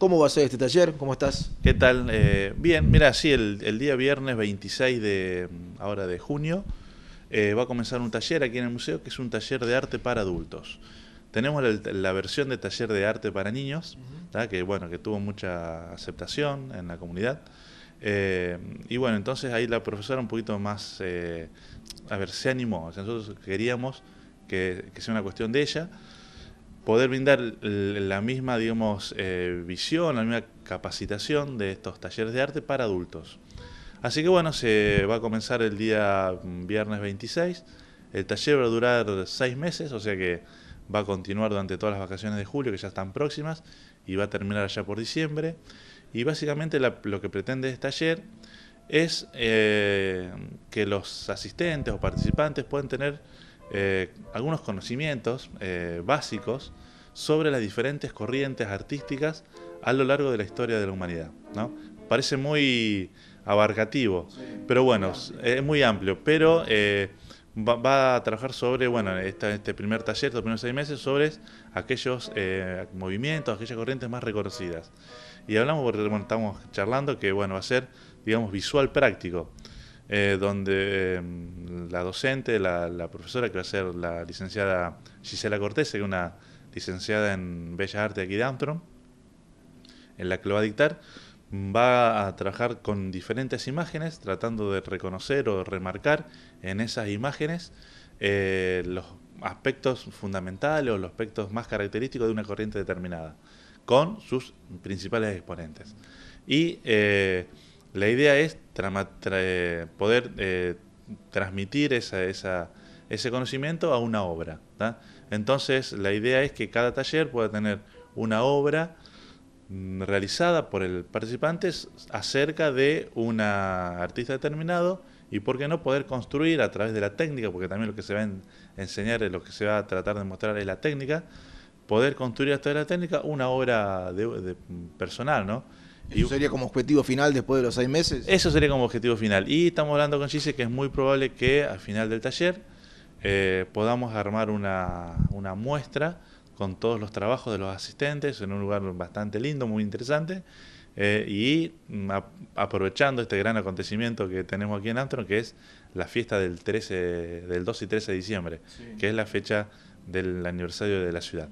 ¿Cómo va a ser este taller? ¿Cómo estás? ¿Qué tal? Eh, bien, mira, sí, el, día viernes 26 de, mm, ahora de junio eh, va a comenzar un taller aquí en el museo que es un taller de arte para adultos. Tenemos la, versión de taller de arte para niños, que bueno, que tuvo mucha aceptación en la comunidad. Eh, y bueno, entonces ahí la profesora un poquito más, a ver, se animó. nosotros queríamos que sea una cuestión de ella poder brindar la misma, digamos, eh, visión, la misma capacitación de estos talleres de arte para adultos. Así que bueno, se va a comenzar el día mm, viernes 26. El taller va a durar seis meses, o sea que va a continuar durante todas las vacaciones de julio, que ya están próximas, y va a terminar allá por diciembre. Y básicamente lo que pretende este taller es eh, que los asistentes o participantes puedan tener eh, algunos conocimientos eh, básicos sobre las diferentes corrientes artísticas a lo largo de la historia de la humanidad. ¿no? Parece muy abarcativo, pero bueno, es muy amplio, pero eh, va, a trabajar sobre, bueno, este primer taller, los primeros seis meses, sobre aquellos movimientos, aquellas corrientes más reconocidas. Y hablamos, porque estamos charlando que, bueno, va a ser, digamos, visual práctico. Eh, donde em, la docente, la, profesora que va a ser la licenciada Gisela Cortés, que es una licenciada en Bellas Artes aquí de Amtron, en la que lo va a dictar, va a trabajar con diferentes imágenes, tratando de reconocer o remarcar en esas imágenes eh, los aspectos fundamentales o los aspectos más característicos de una corriente determinada, con sus principales exponentes. Y eh, la idea es eh, poder eh, transmitir ese conocimiento a una obra. Entonces, la idea es que cada taller pueda tener una obra mm, realizada por el participante acerca de un artista determinado y por qué no poder construir a través de la técnica, porque también lo que se va a enseñar, lo que se va a tratar de mostrar es la técnica, poder construir a través de la técnica una obra mm, personal, ¿no? ¿Eso sería como objetivo final después de los seis meses? Eso sería como objetivo final. Y estamos hablando con Gise que es muy probable que al final del taller eh, podamos armar una, una, muestra con todos los trabajos de los asistentes en un lugar bastante lindo, muy interesante, eh, y mm, aprovechando este gran acontecimiento que tenemos aquí en Antron, que es la fiesta del, 13, del 2 y 13 de diciembre, que es la fecha del aniversario de la ciudad.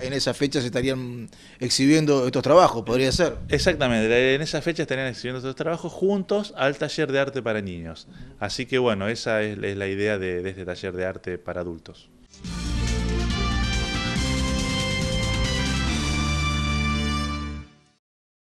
en esa fecha se estarían exhibiendo estos trabajos, podría ser. Exactamente, en esa fecha estarían exhibiendo estos trabajos juntos al taller de arte para niños. Así que bueno, esa es, la idea de este taller de arte para adultos.